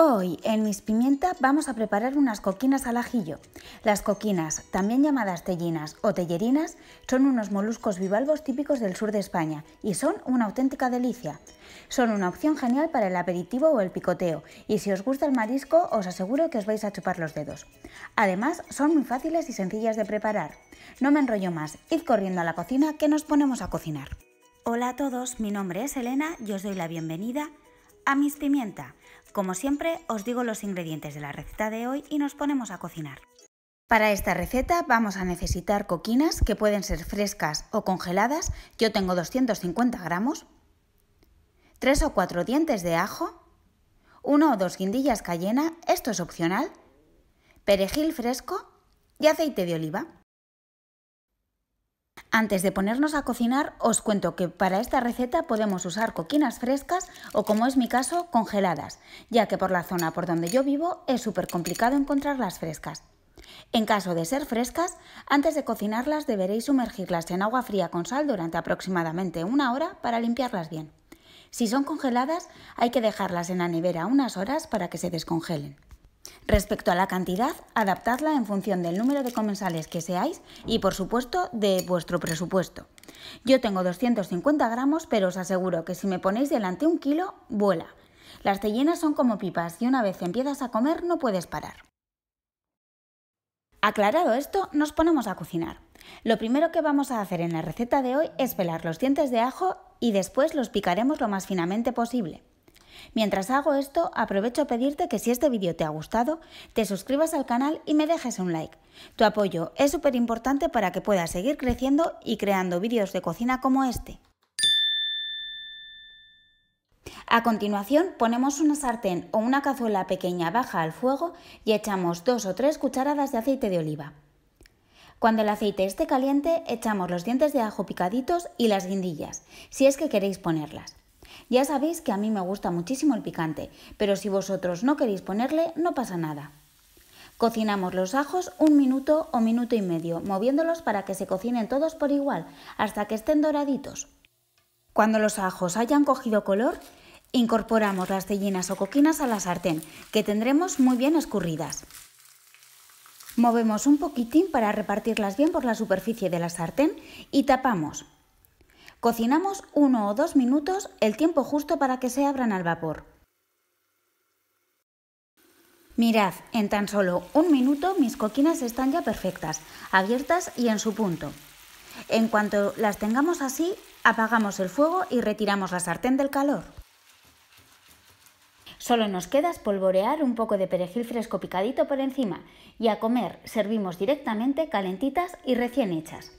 Hoy en Mis Pimienta vamos a preparar unas coquinas al ajillo. Las coquinas, también llamadas tellinas o tellerinas, son unos moluscos bivalvos típicos del sur de España y son una auténtica delicia. Son una opción genial para el aperitivo o el picoteo y si os gusta el marisco os aseguro que os vais a chupar los dedos. Además, son muy fáciles y sencillas de preparar. No me enrollo más, id corriendo a la cocina que nos ponemos a cocinar. Hola a todos, mi nombre es Elena y os doy la bienvenida a Mis Pimienta. Como siempre, os digo los ingredientes de la receta de hoy y nos ponemos a cocinar. Para esta receta vamos a necesitar coquinas que pueden ser frescas o congeladas, yo tengo 250 gramos, 3 o 4 dientes de ajo, 1 o 2 guindillas cayena, esto es opcional, perejil fresco y aceite de oliva. Antes de ponernos a cocinar, os cuento que para esta receta podemos usar coquinas frescas o, como es mi caso, congeladas, ya que por la zona por donde yo vivo es súper complicado encontrarlas frescas. En caso de ser frescas, antes de cocinarlas deberéis sumergirlas en agua fría con sal durante aproximadamente una hora para limpiarlas bien. Si son congeladas, hay que dejarlas en la nevera unas horas para que se descongelen. Respecto a la cantidad, adaptadla en función del número de comensales que seáis y, por supuesto, de vuestro presupuesto. Yo tengo 250 gramos, pero os aseguro que si me ponéis delante un kilo, vuela. Las tellenas son como pipas y una vez empiezas a comer no puedes parar. Aclarado esto, nos ponemos a cocinar. Lo primero que vamos a hacer en la receta de hoy es pelar los dientes de ajo y después los picaremos lo más finamente posible. Mientras hago esto, aprovecho a pedirte que si este vídeo te ha gustado, te suscribas al canal y me dejes un like. Tu apoyo es súper importante para que puedas seguir creciendo y creando vídeos de cocina como este. A continuación ponemos una sartén o una cazuela pequeña baja al fuego y echamos dos o tres cucharadas de aceite de oliva. Cuando el aceite esté caliente, echamos los dientes de ajo picaditos y las guindillas, si es que queréis ponerlas. Ya sabéis que a mí me gusta muchísimo el picante, pero si vosotros no queréis ponerle, no pasa nada. Cocinamos los ajos un minuto o minuto y medio, moviéndolos para que se cocinen todos por igual, hasta que estén doraditos. Cuando los ajos hayan cogido color, incorporamos las cellinas o coquinas a la sartén, que tendremos muy bien escurridas. Movemos un poquitín para repartirlas bien por la superficie de la sartén y tapamos. Cocinamos uno o dos minutos, el tiempo justo para que se abran al vapor. Mirad, en tan solo un minuto mis coquinas están ya perfectas, abiertas y en su punto. En cuanto las tengamos así, apagamos el fuego y retiramos la sartén del calor. Solo nos queda espolvorear un poco de perejil fresco picadito por encima y a comer servimos directamente calentitas y recién hechas.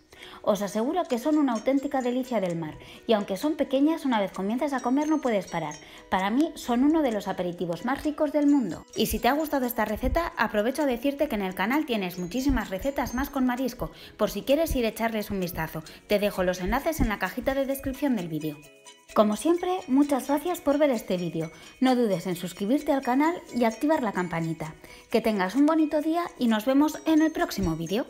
Os aseguro que son una auténtica delicia del mar y aunque son pequeñas, una vez comienzas a comer no puedes parar. Para mí son uno de los aperitivos más ricos del mundo. Y si te ha gustado esta receta, aprovecho a decirte que en el canal tienes muchísimas recetas más con marisco, por si quieres ir a echarles un vistazo. Te dejo los enlaces en la cajita de descripción del vídeo. Como siempre, muchas gracias por ver este vídeo. No dudes en suscribirte al canal y activar la campanita. Que tengas un bonito día y nos vemos en el próximo vídeo.